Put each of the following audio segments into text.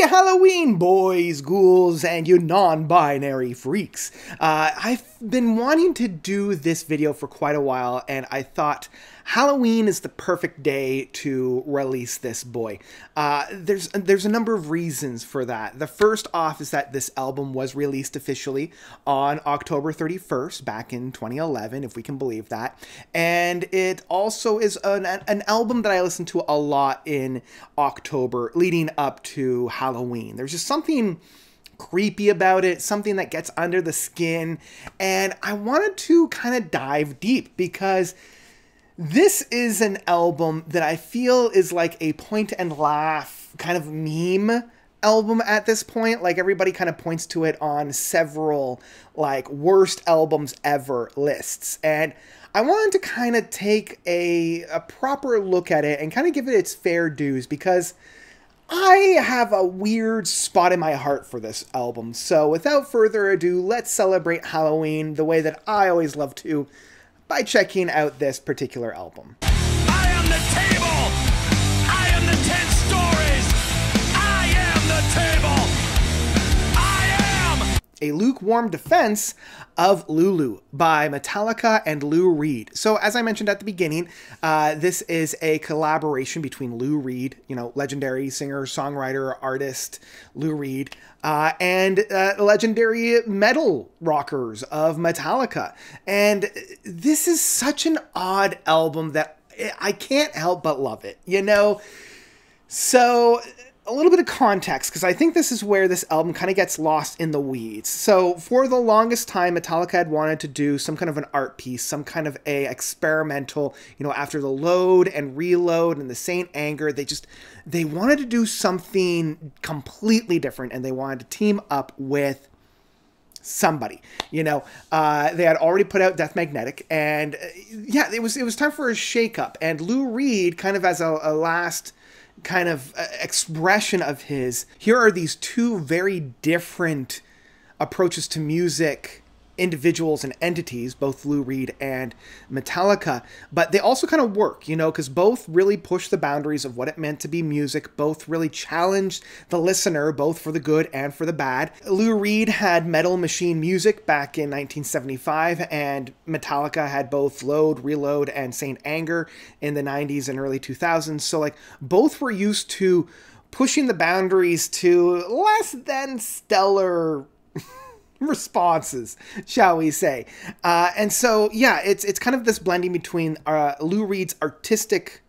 Happy Halloween, boys, ghouls, and you non binary freaks. Uh, I been wanting to do this video for quite a while, and I thought Halloween is the perfect day to release this boy. Uh, there's there's a number of reasons for that. The first off is that this album was released officially on October 31st back in 2011, if we can believe that, and it also is an an album that I listened to a lot in October leading up to Halloween. There's just something creepy about it, something that gets under the skin. And I wanted to kind of dive deep because this is an album that I feel is like a point and laugh kind of meme album at this point. Like everybody kind of points to it on several like worst albums ever lists. And I wanted to kind of take a, a proper look at it and kind of give it its fair dues because I have a weird spot in my heart for this album, so without further ado, let's celebrate Halloween the way that I always love to by checking out this particular album. a lukewarm defense of Lulu by Metallica and Lou Reed. So, as I mentioned at the beginning, uh, this is a collaboration between Lou Reed, you know, legendary singer, songwriter, artist, Lou Reed, uh, and uh, legendary metal rockers of Metallica. And this is such an odd album that I can't help but love it, you know? So a little bit of context because I think this is where this album kind of gets lost in the weeds. So for the longest time, Metallica had wanted to do some kind of an art piece, some kind of a experimental, you know, after the load and reload and the Saint Anger, they just they wanted to do something completely different and they wanted to team up with somebody you know uh, they had already put out death magnetic and uh, yeah it was it was time for a shakeup and lou reed kind of as a, a last kind of uh, expression of his, here are these two very different approaches to music individuals and entities, both Lou Reed and Metallica, but they also kind of work, you know, because both really push the boundaries of what it meant to be music. Both really challenged the listener, both for the good and for the bad. Lou Reed had Metal Machine Music back in 1975, and Metallica had both Load, Reload, and Saint Anger in the 90s and early 2000s. So, like, both were used to pushing the boundaries to less than stellar responses, shall we say. Uh, and so, yeah, it's it's kind of this blending between uh, Lou Reed's artistic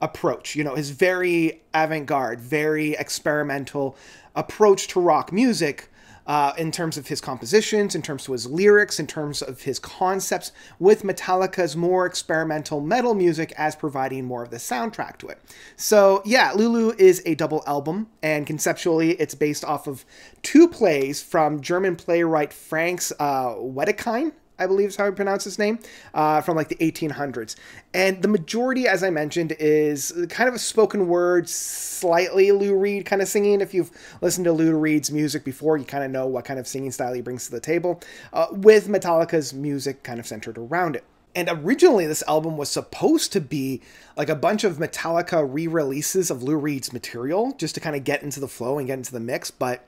approach, you know, his very avant-garde, very experimental approach to rock music uh, in terms of his compositions, in terms of his lyrics, in terms of his concepts, with Metallica's more experimental metal music as providing more of the soundtrack to it. So, yeah, Lulu is a double album, and conceptually, it's based off of two plays from German playwright Franz uh, Wedekind, I believe is how I pronounce his name, uh, from like the 1800s. And the majority, as I mentioned, is kind of a spoken word, slightly Lou Reed kind of singing. If you've listened to Lou Reed's music before, you kind of know what kind of singing style he brings to the table, uh, with Metallica's music kind of centered around it. And originally, this album was supposed to be like a bunch of Metallica re releases of Lou Reed's material just to kind of get into the flow and get into the mix, but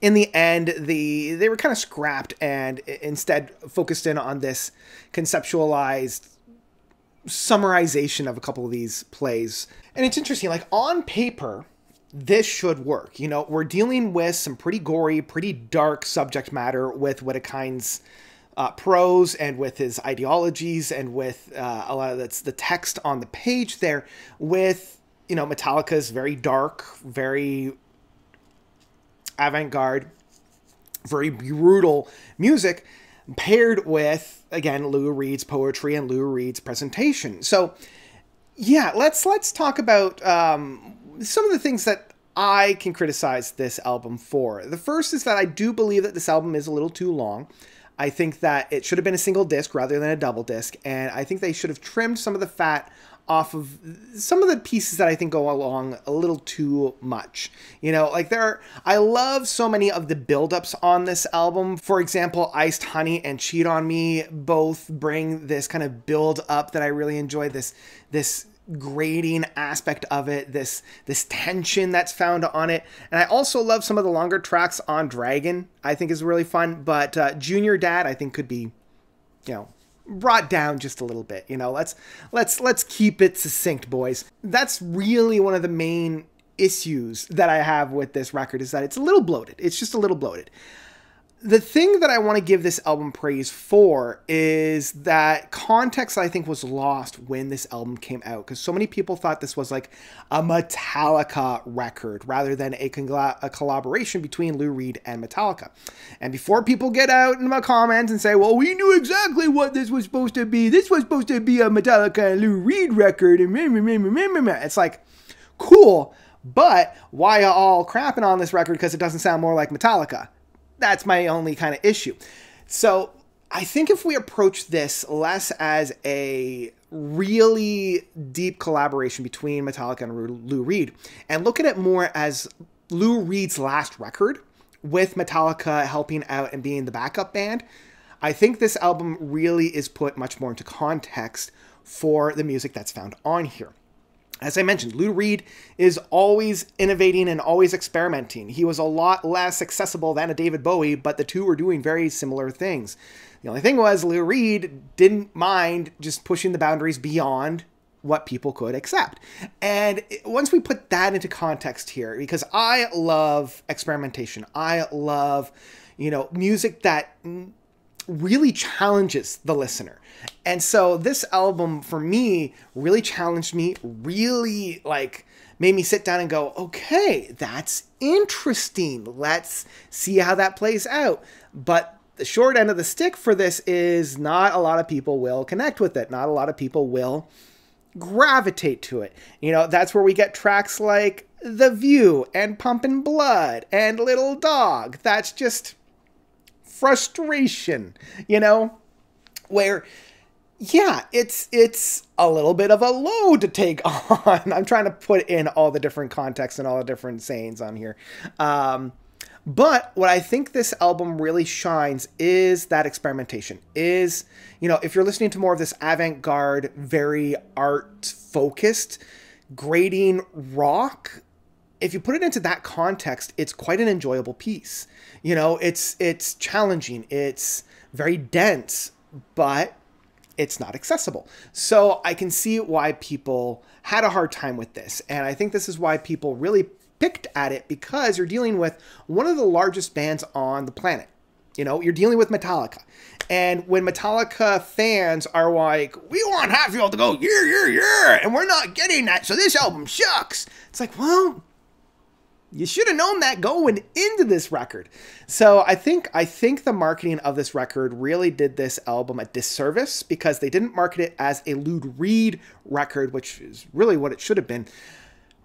in the end, the they were kind of scrapped and instead focused in on this conceptualized summarization of a couple of these plays. And it's interesting, like on paper, this should work. You know, we're dealing with some pretty gory, pretty dark subject matter with Wittgenstein's uh, prose and with his ideologies and with uh, a lot of that's the text on the page there with, you know, Metallica's very dark, very avant garde, very brutal music paired with, again, Lou Reed's poetry and Lou Reed's presentation. So, yeah, let's let's talk about um, some of the things that I can criticize this album for. The first is that I do believe that this album is a little too long. I think that it should have been a single disc rather than a double disc, and I think they should have trimmed some of the fat off of some of the pieces that I think go along a little too much. You know, like there are, I love so many of the buildups on this album. For example, Iced Honey and Cheat on Me both bring this kind of build up that I really enjoy. This, this grading aspect of it this this tension that's found on it and i also love some of the longer tracks on dragon i think is really fun but uh, junior dad i think could be you know brought down just a little bit. You know, let's let's let's keep it succinct, boys. That's really one of the main issues that I have with this record is that it's a little bloated. It's just a little bloated the thing that I want to give this album praise for is that context I think was lost when this album came out because so many people thought this was like a Metallica record rather than a, a collaboration between Lou Reed and Metallica. And before people get out in my comments and say, well, we knew exactly what this was supposed to be, this was supposed to be a Metallica and Lou Reed record, and meh, meh, meh, meh, meh, meh. it's like, cool, but why are all crapping on this record because it doesn't sound more like Metallica? that's my only kind of issue. So I think if we approach this less as a really deep collaboration between Metallica and Lou Reed and look at it more as Lou Reed's last record with Metallica helping out and being the backup band, I think this album really is put much more into context for the music that's found on here as I mentioned, Lou Reed is always innovating and always experimenting. He was a lot less accessible than a David Bowie, but the two were doing very similar things. The only thing was, Lou Reed didn't mind just pushing the boundaries beyond what people could accept. And once we put that into context here, because I love experimentation, I love, you know, music that really challenges the listener. And so this album for me really challenged me, really like made me sit down and go, okay, that's interesting. Let's see how that plays out. But the short end of the stick for this is not a lot of people will connect with it. Not a lot of people will gravitate to it. You know, that's where we get tracks like The View and Pumpin' Blood and Little Dog. That's just frustration, you know, where yeah, it's it's a little bit of a load to take on. I'm trying to put in all the different contexts and all the different sayings on here. Um, but what I think this album really shines is that experimentation. Is, you know, if you're listening to more of this avant garde, very art focused, grading rock, if you put it into that context, it's quite an enjoyable piece. You know, it's it's challenging, it's very dense, but it's not accessible. So I can see why people had a hard time with this. And I think this is why people really picked at it because you're dealing with one of the largest bands on the planet. You know, you're dealing with Metallica. And when Metallica fans are like, we want Hatfield to go, yeah, yeah, yeah, and we're not getting that, so this album sucks. It's like, well, you should have known that going into this record. So I think I think the marketing of this record really did this album a disservice because they didn't market it as a Lou Reed record, which is really what it should have been,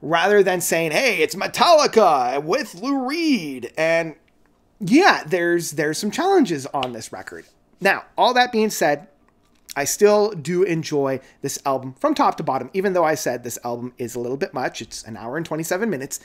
rather than saying, "Hey, it's Metallica with Lou Reed." And yeah, there's there's some challenges on this record. Now, all that being said, I still do enjoy this album from top to bottom, even though I said this album is a little bit much. It's an hour and 27 minutes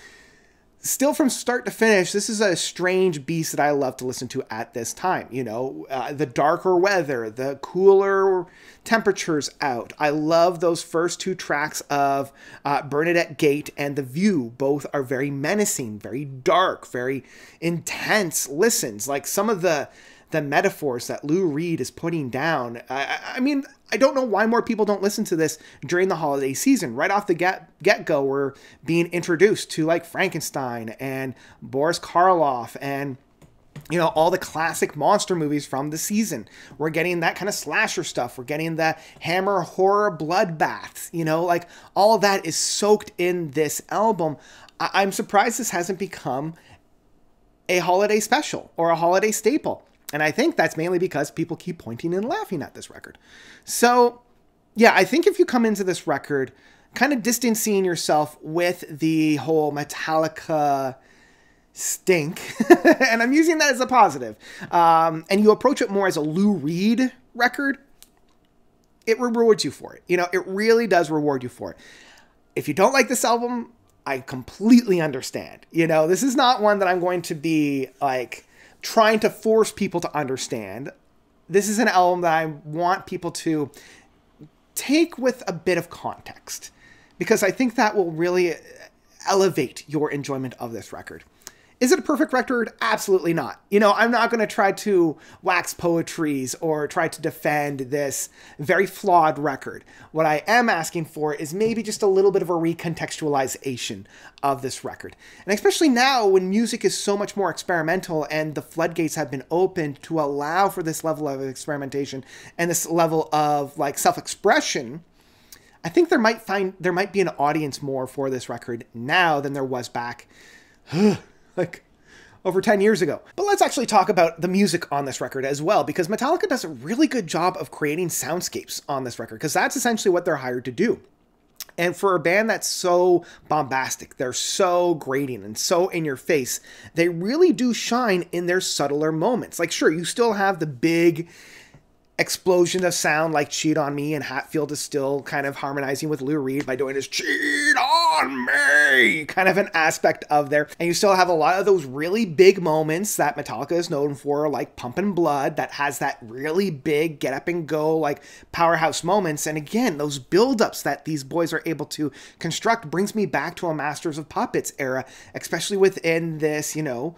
still from start to finish, this is a strange beast that I love to listen to at this time. You know, uh, the darker weather, the cooler temperatures out. I love those first two tracks of uh, Bernadette Gate and The View. Both are very menacing, very dark, very intense listens. Like some of the the metaphors that Lou Reed is putting down. I, I mean, I don't know why more people don't listen to this during the holiday season. Right off the get get go, we're being introduced to like Frankenstein and Boris Karloff and you know all the classic monster movies from the season. We're getting that kind of slasher stuff. We're getting the Hammer horror bloodbaths. You know, like all that is soaked in this album. I- I'm surprised this hasn't become a holiday special or a holiday staple. And I think that's mainly because people keep pointing and laughing at this record. So, yeah, I think if you come into this record kind of distancing yourself with the whole Metallica stink, and I'm using that as a positive, um, and you approach it more as a Lou Reed record, it rewards you for it. You know, it really does reward you for it. If you don't like this album, I completely understand. You know, this is not one that I'm going to be like trying to force people to understand. This is an album that I want people to take with a bit of context because I think that will really elevate your enjoyment of this record. Is it a perfect record? Absolutely not. You know, I'm not going to try to wax poetries or try to defend this very flawed record. What I am asking for is maybe just a little bit of a recontextualization of this record. And especially now when music is so much more experimental and the floodgates have been opened to allow for this level of experimentation and this level of like self-expression, I think there might find there might be an audience more for this record now than there was back like over 10 years ago. But let's actually talk about the music on this record as well, because Metallica does a really good job of creating soundscapes on this record, because that's essentially what they're hired to do. And for a band that's so bombastic, they're so grating and so in your face, they really do shine in their subtler moments. Like, sure, you still have the big explosion of sound like Cheat on Me, and Hatfield is still kind of harmonizing with Lou Reed by doing his Cheat on me kind of an aspect of there. And you still have a lot of those really big moments that Metallica is known for, like Pumping Blood, that has that really big get up and go, like powerhouse moments. And again, those buildups that these boys are able to construct brings me back to a Masters of Puppets era, especially within this, you know,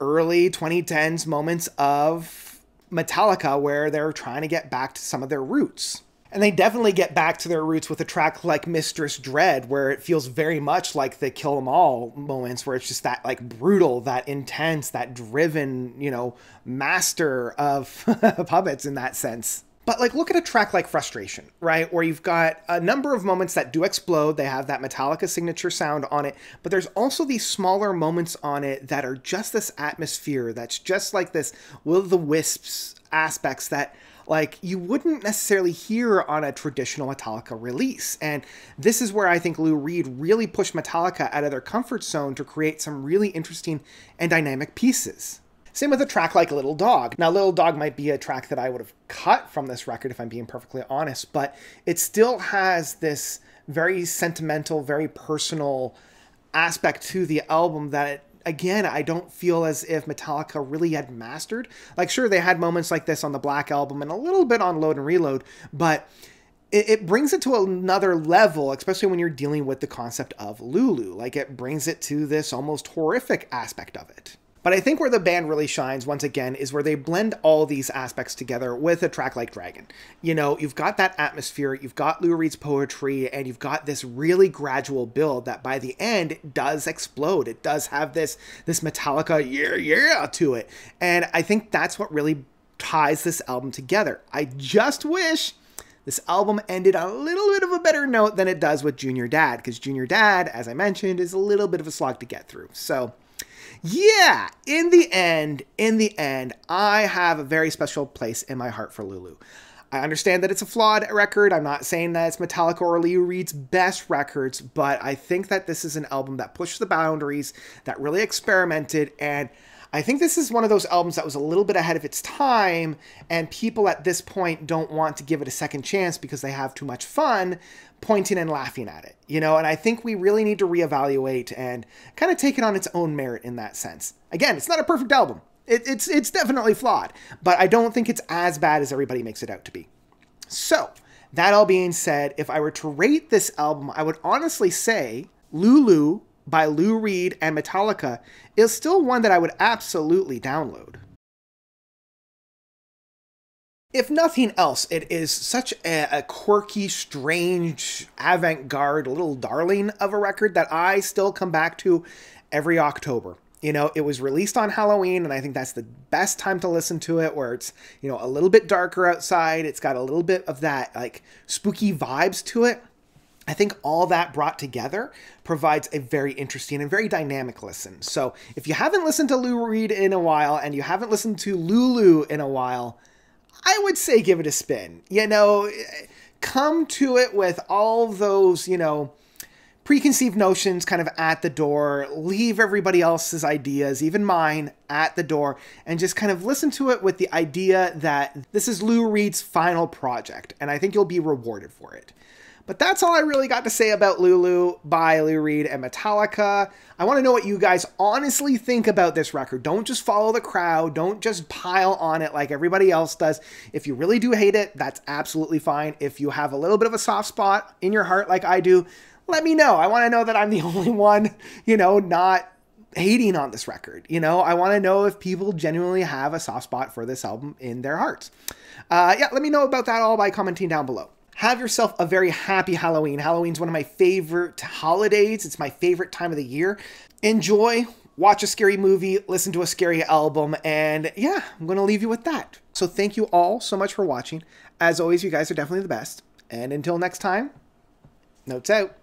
early 2010s moments of Metallica where they're trying to get back to some of their roots. And they definitely get back to their roots with a track like Mistress Dread, where it feels very much like the Kill 'Em All moments, where it's just that like brutal, that intense, that driven, you know, master of puppets in that sense. But like, look at a track like Frustration, right? Where you've got a number of moments that do explode. They have that Metallica signature sound on it, but there's also these smaller moments on it that are just this atmosphere that's just like this will the wisps aspects that like you wouldn't necessarily hear on a traditional Metallica release. And this is where I think Lou Reed really pushed Metallica out of their comfort zone to create some really interesting and dynamic pieces. Same with a track like Little Dog. Now, Little Dog might be a track that I would have cut from this record if I'm being perfectly honest, but it still has this very sentimental, very personal aspect to the album that again, I don't feel as if Metallica really had mastered. Like, sure, they had moments like this on the Black Album and a little bit on Load and Reload, but it, it brings it to another level, especially when you're dealing with the concept of Lulu. Like, it brings it to this almost horrific aspect of it. But I think where the band really shines once again is where they blend all these aspects together with a track like Dragon. You know, you've got that atmosphere, you've got Lou Reed's poetry, and you've got this really gradual build that by the end does explode. It does have this this Metallica yeah yeah to it. And I think that's what really ties this album together. I just wish this album ended on a little bit of a better note than it does with Junior Dad, because Junior Dad, as I mentioned, is a little bit of a slog to get through. So yeah, in the end, in the end, I have a very special place in my heart for Lulu. I understand that it's a flawed record. I'm not saying that it's Metallica or Lou Reed's best records, but I think that this is an album that pushed the boundaries, that really experimented, and I think this is one of those albums that was a little bit ahead of its time, and people at this point don't want to give it a second chance because they have too much fun pointing and laughing at it, you know? And I think we really need to reevaluate and kind of take it on its own merit in that sense. Again, it's not a perfect album. It, it's, it's definitely flawed, but I don't think it's as bad as everybody makes it out to be. So, that all being said, if I were to rate this album, I would honestly say Lulu by Lou Reed and Metallica is still one that I would absolutely download. If nothing else, it is such a, a quirky, strange, avant garde little darling of a record that I still come back to every October. You know, it was released on Halloween, and I think that's the best time to listen to it, where it's, you know, a little bit darker outside. It's got a little bit of that, like, spooky vibes to it. I think all that brought together provides a very interesting and very dynamic listen. So if you haven't listened to Lou Reed in a while and you haven't listened to Lulu in a while, I would say give it a spin. You know, come to it with all those, you know, preconceived notions kind of at the door, leave everybody else's ideas, even mine, at the door, and just kind of listen to it with the idea that this is Lou Reed's final project, and I think you'll be rewarded for it. But that's all I really got to say about Lulu by Lou Reed and Metallica. I want to know what you guys honestly think about this record. Don't just follow the crowd. Don't just pile on it like everybody else does. If you really do hate it, that's absolutely fine. If you have a little bit of a soft spot in your heart like I do, let me know. I want to know that I'm the only one, you know, not hating on this record. You know, I want to know if people genuinely have a soft spot for this album in their hearts. Uh, yeah, let me know about that all by commenting down below have yourself a very happy Halloween. Halloween's one of my favorite holidays. It's my favorite time of the year. Enjoy, watch a scary movie, listen to a scary album, and yeah, I'm going to leave you with that. So thank you all so much for watching. As always, you guys are definitely the best. And until next time, notes out.